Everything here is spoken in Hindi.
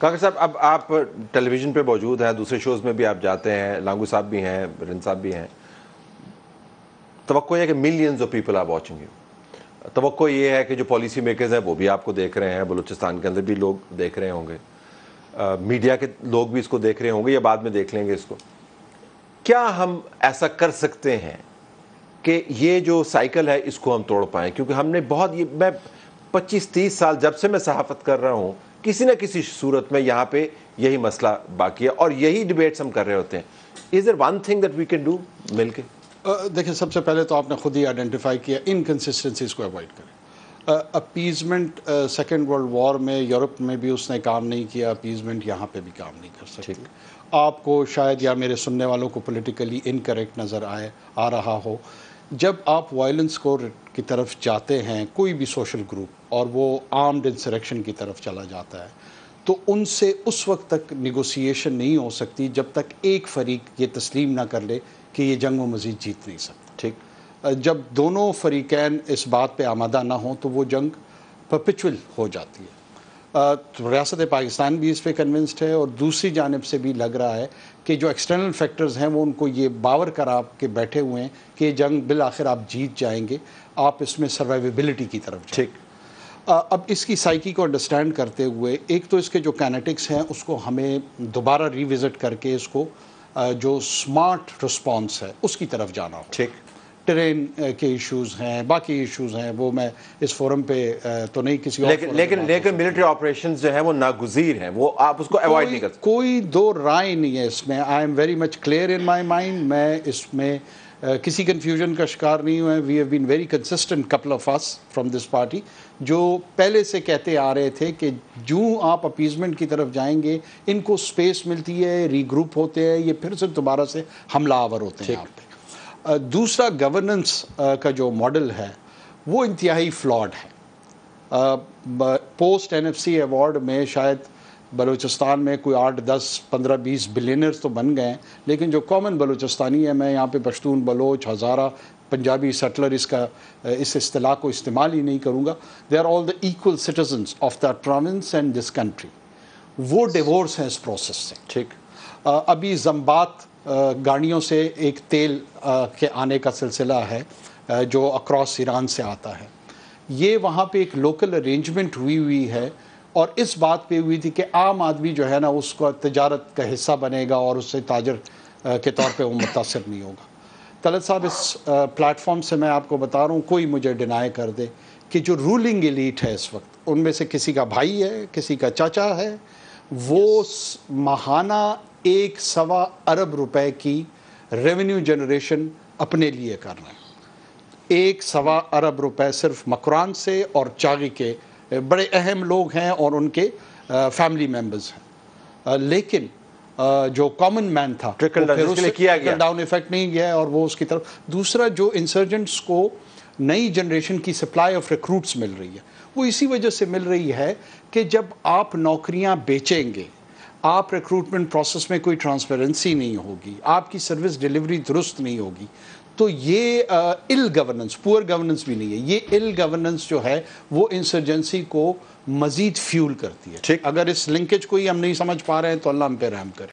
काका साहब अब आप टेलीविज़न पे मौजूद हैं दूसरे शोज़ में भी आप जाते हैं लांगू साहब भी हैं रिन साहब भी हैं तो कि millions of people are watching you तो ये है कि जो पॉलिसी मेकर्स हैं वो भी आपको देख रहे हैं बलूचिस्तान के अंदर भी लोग देख रहे होंगे मीडिया के लोग भी इसको देख रहे होंगे या बाद में देख लेंगे इसको क्या हम ऐसा कर सकते हैं कि ये जो साइकिल है इसको हम तोड़ पाएँ क्योंकि हमने बहुत ये मैं पच्चीस तीस साल जब से मैं सहाफ़त कर रहा हूँ किसी न किसी सूरत में यहाँ पे यही मसला बाकी है और यही डिबेट्स हम कर रहे होते हैं is there one thing that we can do मिल के देखिए सबसे पहले तो आपने खुद ही आइडेंटिफाई किया इनकन्सिस्टेंसीज को अवॉइड करें अपीजमेंट सेकेंड वर्ल्ड वॉर में यूरोप में भी उसने काम नहीं किया अपीजमेंट यहाँ पे भी काम नहीं कर सकती आपको शायद या मेरे सुनने वालों को पॉलिटिकली इनकरेक्ट नज़र आए आ रहा हो जब आप वायलेंस को की तरफ जाते हैं कोई भी सोशल ग्रुप और वो आर्म्ड इंसरेक्शन की तरफ चला जाता है तो उनसे उस वक्त तक निगोसिएशन नहीं हो सकती जब तक एक फरीक ये तस्लीम ना कर ले कि ये जंग व मज़ीद जीत नहीं सकता ठीक जब दोनों फरीकैन इस बात पे आमादा ना हों तो वो जंग पपिचुअल हो जाती है रियासत तो पाकिस्तान भी इस पर कन्विंस्ड है और दूसरी जानब से भी लग रहा है कि जो एक्सटर्नल फैक्टर्स हैं वो उनको ये बावर करा के बैठे हुए हैं कि ये जंग बिल आखिर आप जीत जाएंगे आप इसमें सर्वाइवेबिलिटी की तरफ ठीक अब इसकी साइकी को अंडरस्टैंड करते हुए एक तो इसके जो कैनेटिक्स हैं उसको हमें दोबारा रिविज़िट करके इसको जो स्मार्ट रिस्पॉन्स है उसकी तरफ जाना ठीक ट्रेन के इश्यूज हैं बाकी इश्यूज हैं वो मैं इस फोरम पे तो नहीं किसी लेकिन लेकिन लेकिन मिलिट्री ऑपरेशन जो है वो नागुजीर हैं वो आप उसको अवॉइड नहीं कर सकते कोई दो राय नहीं है इसमें I am very much clear in my mind मैं इसमें Uh, किसी कन्फ्यूजन का शिकार नहीं हुए we have been very consistent couple of us from this party जो पहले से कहते आ रहे थे कि जो आप अपीजमेंट की तरफ जाएंगे इनको स्पेस मिलती है रीग्रुप होते हैं ये फिर से दोबारा से हमला आवर होते हैं आप पे दूसरा गवर्नेंस का जो मॉडल है वो इंतहाई फ्लॉड है पोस्ट एन अवार्ड में शायद बलूचिस्तान में कोई आठ दस पंद्रह बीस बिलियनर्स तो बन गए लेकिन जो कॉमन बलूचिस्तानी है मैं यहाँ पे पश्तून बलोच हज़ारा पंजाबी सेटलर इसका इस अतलाह को इस्तेमाल ही नहीं करूँगा they are all the equal citizen of the province and this country वो डिवोर्स हैं इस प्रोसेस से ठीक अभी जम्बात गाड़ियों से एक तेल के आने का सिलसिला है जो अक्रॉस ईरान से आता है ये वहाँ पे एक लोकल अरेंजमेंट हुई हुई है और इस बात पे हुई थी कि आम आदमी जो है ना उसको तजारत का हिस्सा बनेगा और उससे ताजर के तौर पे वो मुतासर नहीं होगा तलत साहब इस प्लेटफॉर्म से मैं आपको बता रहा हूँ कोई मुझे डिनाई कर दे कि जो रूलिंग एलीट है इस वक्त उनमें से किसी का भाई है किसी का चाचा है वो yes. महाना एक सवा अरब रुपए की रेवेन्यू जनरेशन अपने लिए कर रहे हैं एक सवा अरब रुपए सिर्फ मकरान से और चागी के बड़े अहम लोग हैं और उनके फैमिली मेम्बर्स हैं लेकिन जो कॉमन मैन था ट्रिकल डाउन किया गया डाउन इफेक्ट नहीं गया और वो उसकी तरफ दूसरा जो इंसर्जेंट्स को नई जनरेशन की सप्लाई ऑफ रिक्रूट्स मिल रही है वो इसी वजह से मिल रही है कि जब आप नौकरियां बेचेंगे आप रिक्रूटमेंट प्रोसेस में कोई ट्रांसपेरेंसी नहीं होगी आपकी सर्विस डिलीवरी दुरुस्त नहीं होगी तो ये इल गवर्नेंस पुअर गवर्नेंस भी नहीं है ये इल गवर्नेंस जो है वो इंसर्जेंसी को मजीद फ्यूल करती है ठीक अगर इस लिंकेज को ही हम नहीं समझ पा रहे हैं तो अल्लाह हम पे रहम करें